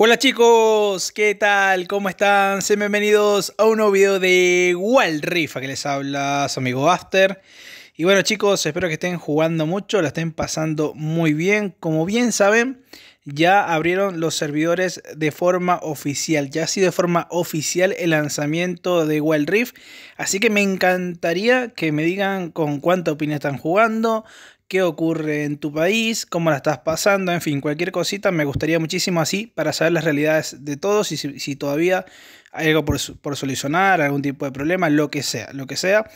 Hola chicos, ¿qué tal? ¿Cómo están? Sean bienvenidos a un nuevo video de Wild Rift, a que les habla su amigo After. Y bueno chicos, espero que estén jugando mucho, la estén pasando muy bien. Como bien saben, ya abrieron los servidores de forma oficial. Ya ha sido de forma oficial el lanzamiento de Wild Rift. Así que me encantaría que me digan con cuánta opinión están jugando, qué ocurre en tu país, cómo la estás pasando, en fin, cualquier cosita me gustaría muchísimo así para saber las realidades de todos y si, todavía algo por, solucionar, algún tipo de problema, lo que sea, lo que sea.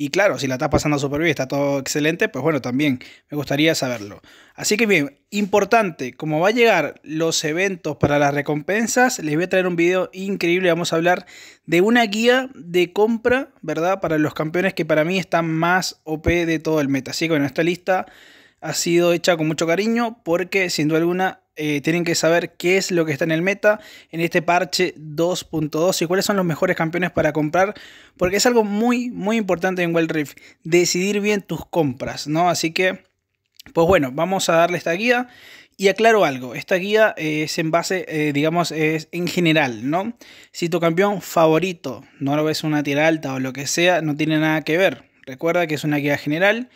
Y claro, si la estás pasando súper bien, está todo excelente, pues bueno, también me gustaría saberlo. Así que bien, importante, como va a llegar los eventos para las recompensas, les voy a traer un video increíble, vamos a hablar de una guía de compra, ¿verdad? Para los campeones que para mí están más OP de todo el meta. Así que bueno, esta lista ha sido hecha con mucho cariño porque sin duda alguna eh, tienen que saber qué es lo que está en el meta en este parche 2.2 y cuáles son los mejores campeones para comprar, porque es algo muy, muy importante en Wild Rift, decidir bien tus compras, ¿no? Así que, pues bueno, vamos a darle esta guía y aclaro algo, esta guía eh, es en base, eh, digamos, es en general, ¿no? Si tu campeón favorito no lo ves una tira alta o lo que sea, no tiene nada que ver, recuerda que es una guía general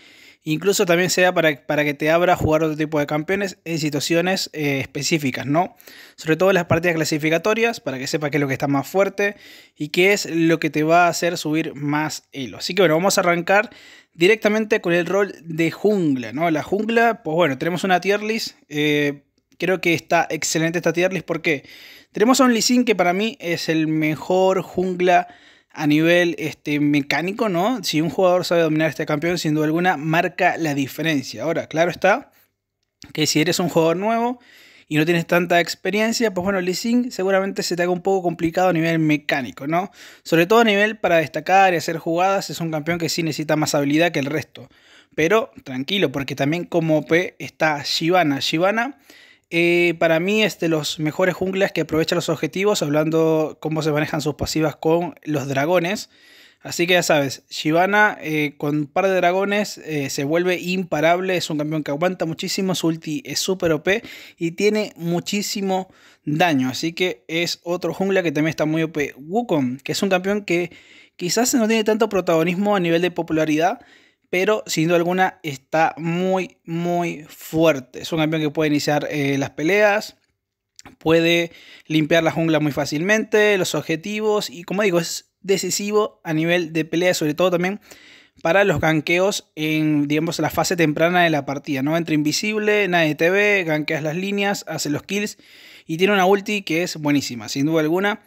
Incluso también sea para, para que te abra jugar otro tipo de campeones en situaciones eh, específicas, ¿no? Sobre todo en las partidas clasificatorias, para que sepas qué es lo que está más fuerte y qué es lo que te va a hacer subir más elo Así que bueno, vamos a arrancar directamente con el rol de jungla, ¿no? La jungla, pues bueno, tenemos una tier list. Eh, creo que está excelente esta tier list porque tenemos a un Lee que para mí es el mejor jungla a nivel este, mecánico, ¿no? Si un jugador sabe dominar este campeón, sin duda alguna, marca la diferencia. Ahora, claro está que si eres un jugador nuevo y no tienes tanta experiencia, pues bueno, el leasing seguramente se te haga un poco complicado a nivel mecánico, ¿no? Sobre todo a nivel para destacar y hacer jugadas, es un campeón que sí necesita más habilidad que el resto. Pero tranquilo, porque también como OP está Shivana. Shivana eh, para mí es este, los mejores junglas que aprovechan los objetivos, hablando cómo se manejan sus pasivas con los dragones. Así que ya sabes, Shivana eh, con un par de dragones eh, se vuelve imparable, es un campeón que aguanta muchísimo, su ulti es súper OP y tiene muchísimo daño, así que es otro jungla que también está muy OP. Wukong, que es un campeón que quizás no tiene tanto protagonismo a nivel de popularidad, pero sin duda alguna está muy, muy fuerte. Es un campeón que puede iniciar eh, las peleas, puede limpiar la jungla muy fácilmente, los objetivos, y como digo, es decisivo a nivel de pelea, sobre todo también para los ganqueos en, digamos, la fase temprana de la partida, ¿no? entra invisible, nadie te ve, ganqueas las líneas, hace los kills, y tiene una ulti que es buenísima, sin duda alguna.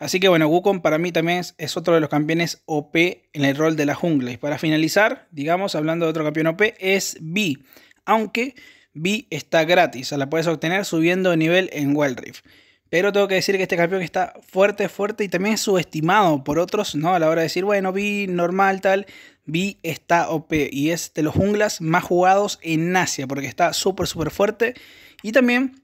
Así que bueno, Wukong para mí también es, otro de los campeones OP en el rol de la jungla. Y para finalizar, digamos, hablando de otro campeón OP, es B. Aunque B está gratis, o sea, la puedes obtener subiendo de nivel en Wild Rift. Pero tengo que decir que este campeón está fuerte, fuerte y también subestimado por otros, ¿no? A la hora de decir, bueno, B normal, tal. B está OP y es de los junglas más jugados en Asia porque está súper, súper fuerte. Y también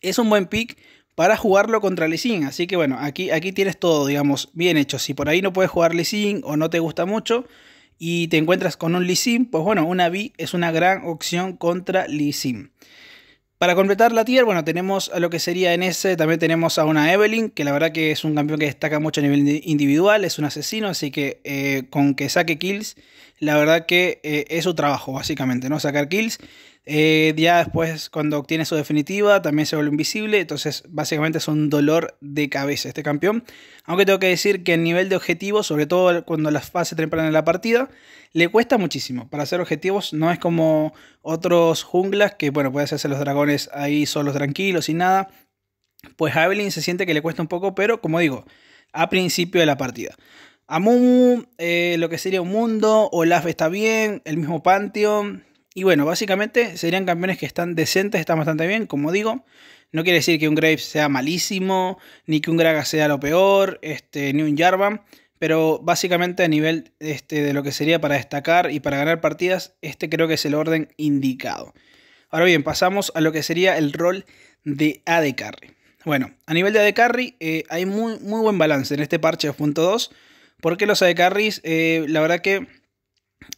es un buen pick para jugarlo contra Lee Así que bueno, aquí, aquí tienes todo, digamos, bien hecho. Si por ahí no puedes jugar Lee o no te gusta mucho y te encuentras con un Lee pues bueno, una B es una gran opción contra Lee Para completar la tier, bueno, tenemos a lo que sería en ese, también tenemos a una Evelyn, que la verdad que es un campeón que destaca mucho a nivel individual, es un asesino, así que eh, con que saque kills, la verdad que eh, es su trabajo, básicamente, ¿no? Sacar kills. Eh, ya después, cuando obtiene su definitiva, también se vuelve invisible. Entonces, básicamente es un dolor de cabeza este campeón. Aunque tengo que decir que el nivel de objetivos, sobre todo cuando las fases tempranas en la partida, le cuesta muchísimo. Para hacer objetivos no es como otros junglas que, bueno, puede hacerse los dragones ahí solos tranquilos y nada. Pues a se siente que le cuesta un poco, pero como digo, a principio de la partida. Amumu, eh, lo que sería un mundo, Olaf está bien, el mismo Pantheon, y bueno, básicamente serían campeones que están decentes, están bastante bien, como digo. No quiere decir que un Graves sea malísimo, ni que un Gragas sea lo peor, este, ni un Jarvan. Pero básicamente a nivel este, de lo que sería para destacar y para ganar partidas, este creo que es el orden indicado. Ahora bien, pasamos a lo que sería el rol de AD Carry. Bueno, a nivel de AD Carry eh, hay muy, muy buen balance en este parche 2.2, porque los AD Carries, eh, la verdad que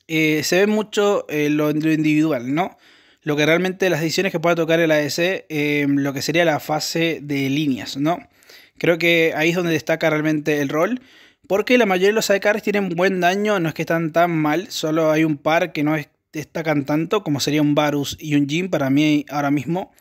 eh, se ve mucho eh, lo, individual, ¿no? Lo que realmente las decisiones que pueda tocar el ADC, em, lo que sería la fase de líneas, ¿no? Creo que ahí es donde destaca realmente el rol. Porque la mayoría de los sidecars tienen buen daño, no es que están tan mal, solo hay un par que no destacan tanto, como sería un Varus y un Jin, para mí ahora mismo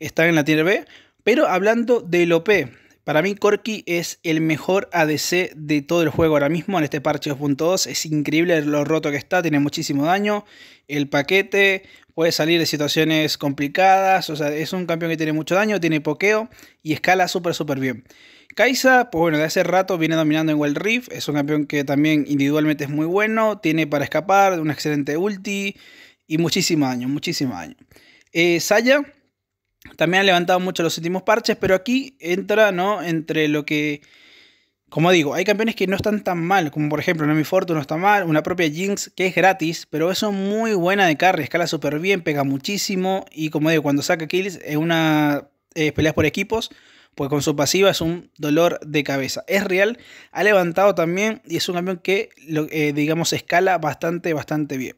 están en la tier B. Pero hablando del OP, para mí Corki es el mejor ADC de todo el juego ahora mismo en este parche 2.2. Es increíble lo roto que está, tiene muchísimo daño. El paquete puede salir de situaciones complicadas. O sea, es un campeón que tiene mucho daño, tiene pokeo y escala súper súper bien. Kaisa, pues bueno, de hace rato viene dominando en Wild Rift. Es un campeón que también individualmente es muy bueno. Tiene para escapar, un excelente ulti y muchísimo daño, muchísimo daño. Eh, Saya también han levantado mucho los últimos parches, pero aquí entra, ¿no? Entre lo que. Como digo, hay campeones que no están tan mal, como por ejemplo Nami Fortune no está mal, una propia Jinx que es gratis, pero eso muy buena de carry, escala súper bien, pega muchísimo y como digo, cuando saca kills en una eh, pelea por equipos, pues con su pasiva es un dolor de cabeza. Es real, ha levantado también y es un campeón que, eh, digamos, escala bastante, bastante bien.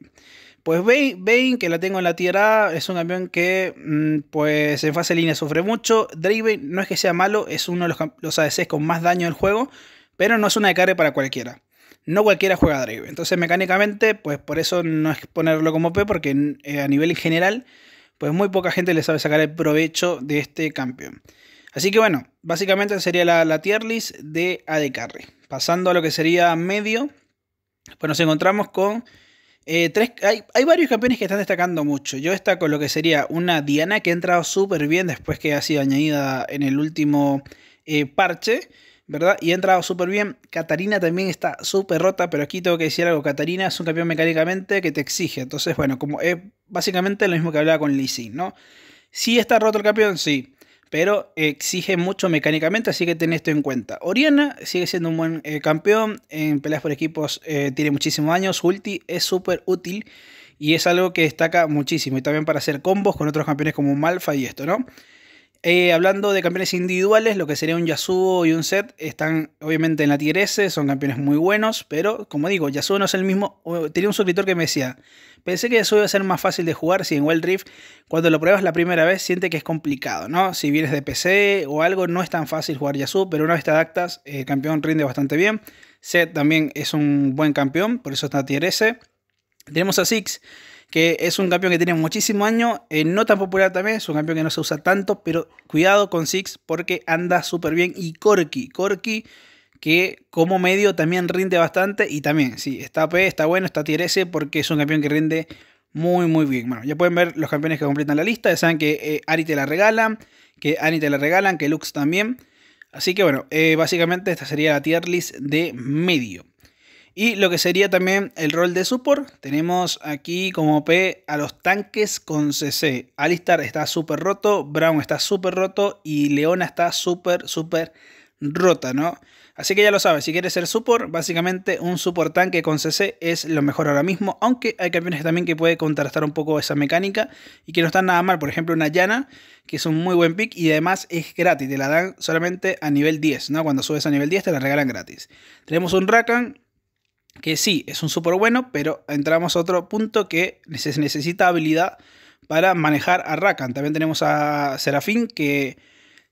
Pues Bane, que la tengo en la tierra, es un campeón que mm, pues en fase línea sufre mucho. Draven no es que sea malo, es uno de los, ADCs con más daño del juego, pero no es una de para cualquiera. No cualquiera juega a Draven. Entonces mecánicamente, pues por eso no es ponerlo como P, porque eh, a nivel en general, pues muy poca gente le sabe sacar el provecho de este campeón. Así que bueno, básicamente sería la, la tier list de AD Carry. Pasando a lo que sería medio, pues nos encontramos con eh, tres, hay, varios campeones que están destacando mucho. Yo con lo que sería una Diana que ha entrado súper bien después que ha sido añadida en el último eh, parche, ¿verdad? Y ha entrado súper bien. Catarina también está súper rota, pero aquí tengo que decir algo. Catarina es un campeón mecánicamente que te exige. Entonces, bueno, como es básicamente lo mismo que hablaba con Lizzie, ¿no? Si está roto el campeón, sí pero exige mucho mecánicamente, así que ten esto en cuenta. Oriana sigue siendo un buen eh, campeón, en peleas por equipos eh, tiene muchísimos años, ulti es súper útil y es algo que destaca muchísimo, y también para hacer combos con otros campeones como Malfa y esto, ¿no? Eh, hablando de campeones individuales, lo que sería un Yasuo y un Set están obviamente en la Tier S, son campeones muy buenos, pero como digo, Yasuo no es el mismo. Tenía un suscriptor que me decía, pensé que Yasuo iba a ser más fácil de jugar, si en Wild Rift cuando lo pruebas la primera vez siente que es complicado, ¿no? Si vienes de PC o algo, no es tan fácil jugar Yasuo, pero una vez te adaptas, el eh, campeón rinde bastante bien. Set también es un buen campeón, por eso está en la Tier S. Tenemos a Six, que es un campeón que tiene muchísimo año, eh, no tan popular también, es un campeón que no se usa tanto, pero cuidado con Six porque anda súper bien. Y corky corky que como medio también rinde bastante y también, sí, está P, está bueno, está tier S porque es un campeón que rinde muy, muy bien. Bueno, ya pueden ver los campeones que completan la lista, ya saben que eh, Ari te la regalan, que Ani te la regalan, que Lux también. Así que bueno, eh, básicamente esta sería la tier list de medio. Y lo que sería también el rol de support, tenemos aquí como P a los tanques con CC. Alistar está súper roto, Brown está súper roto y Leona está súper, súper rota, ¿no? Así que ya lo sabes, si quieres ser support, básicamente un support tanque con CC es lo mejor ahora mismo, aunque hay campeones también que puede contrastar un poco esa mecánica y que no están nada mal, por ejemplo una llana que es un muy buen pick y además es gratis, te la dan solamente a nivel 10, ¿no? Cuando subes a nivel 10 te la regalan gratis. Tenemos un Rakan, que sí, es un súper bueno, pero entramos a otro punto que necesita habilidad para manejar a Rakan. También tenemos a Serafín, que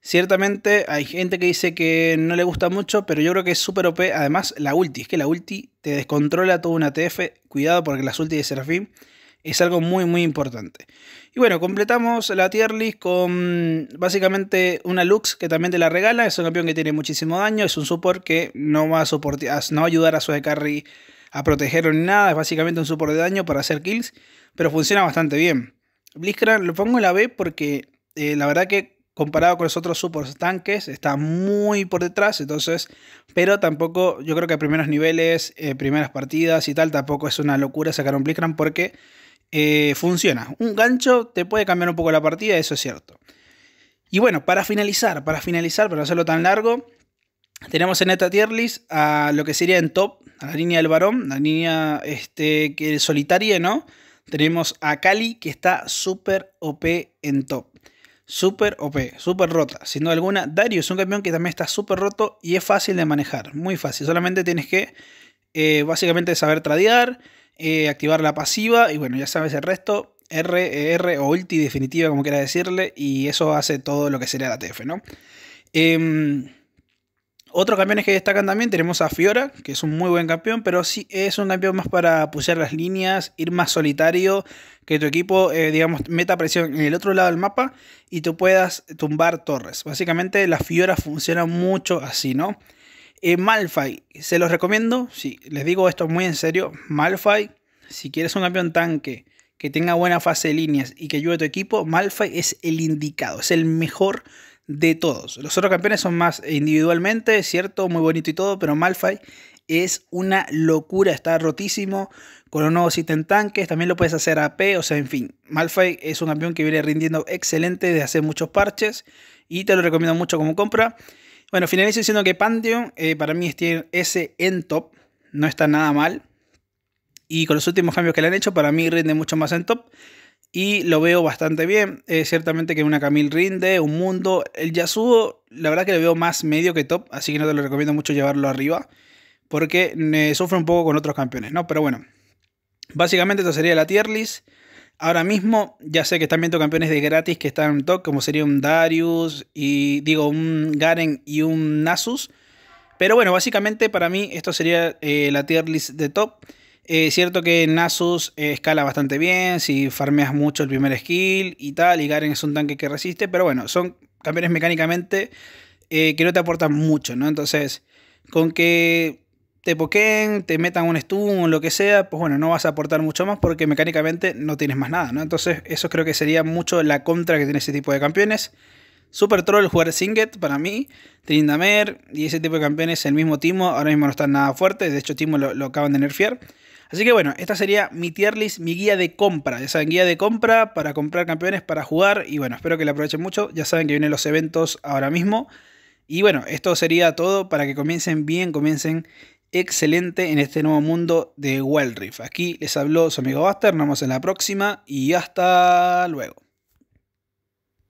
ciertamente hay gente que dice que no le gusta mucho, pero yo creo que es súper OP. Además, la ulti, es que la ulti te descontrola toda una TF. Cuidado porque las ulti de Serafín es algo muy muy importante. Y bueno, completamos la tier list con mm, básicamente una Lux que también te la regala, es un campeón que tiene muchísimo daño, es un support que no va a, no ayudar a su de carry a protegerlo ni nada, es básicamente un support de daño para hacer kills, pero funciona bastante bien. Blitzcrank lo pongo en la B porque eh, la verdad que comparado con los otros supports tanques está muy por detrás, entonces, pero tampoco yo creo que a primeros niveles, eh, primeras partidas y tal, tampoco es una locura sacar un Blitzcrank porque eh, funciona. Un gancho te puede cambiar un poco la partida, eso es cierto. Y bueno, para finalizar, para finalizar, para no hacerlo tan largo, tenemos en esta tier list a lo que sería en top, a la línea del varón, la línea este, que es solitaria, ¿no? Tenemos a Cali que está súper OP en top. super OP, super rota, sin duda alguna. Darius es un campeón que también está súper roto y es fácil de manejar, muy fácil. Solamente tienes que eh, básicamente saber tradear, eh, activar la pasiva y bueno, ya sabes el resto. R, e, R o ulti definitiva, como quiera decirle, y eso hace todo lo que sería la TF, ¿no? Em, otros campeones que destacan también tenemos a Fiora, que es un muy buen campeón, pero sí es un campeón más para pusear las líneas, ir más solitario, que tu equipo, eh, digamos, meta presión en el otro lado del mapa y tú puedas tumbar torres. Básicamente la Fiora funciona mucho así, ¿no? Eh, Malphite, se los recomiendo. Sí, les digo esto muy en serio. Malphite, si quieres un campeón tanque que tenga buena fase de líneas y que ayude a tu equipo, Malphite es el indicado, es el mejor de todos. Los otros campeones son más individualmente, cierto, muy bonito y todo, pero Malphite es una locura, está rotísimo con los nuevos ítems tanques, también lo puedes hacer AP, o sea, en fin, Malphite es un campeón que viene rindiendo excelente desde hace muchos parches y te lo recomiendo mucho como compra. Bueno, finalizo diciendo que Pantheon eh, para mí tiene ese en top, no está nada mal. Y con los últimos cambios que le han hecho, para mí rinde mucho más en top. Y lo veo bastante bien. Eh, ciertamente que una Camille rinde, un mundo. El Yasuo, la verdad que lo veo más medio que top, así que no te lo recomiendo mucho llevarlo arriba. Porque eh, sufre un poco con otros campeones, ¿no? Pero bueno. Básicamente esto sería la tier list. Ahora mismo, ya sé que están viendo campeones de gratis que están en top, como sería un Darius y digo, un Garen y un Nasus. Pero bueno, básicamente para mí esto sería eh, la tier list de top. Es eh, cierto que Nasus eh, escala bastante bien, si farmeas mucho el primer skill y tal, y Garen es un tanque que resiste, pero bueno, son campeones mecánicamente que no te aportan mucho, ¿no? Entonces, con que te pokeen, te metan un stun o lo que sea, pues bueno, no vas a aportar mucho más porque mecánicamente no tienes más nada, ¿no? Entonces, eso creo que sería mucho la contra que tiene ese tipo de campeones. Super troll jugar Singet para mí, Trindamer y ese tipo de campeones, el mismo Timo, ahora mismo no están nada fuertes, de hecho Timo lo, lo, acaban de nerfear. Así que bueno, esta sería mi tier list, mi guía de compra, ya saben, guía de compra para comprar campeones, para jugar y bueno, espero que la aprovechen mucho, ya saben que vienen los eventos ahora mismo. Y bueno, esto sería todo para que comiencen bien, comiencen excelente en este nuevo mundo de Wild Rift. Aquí les habló su amigo Buster, nos vemos en la próxima y hasta luego.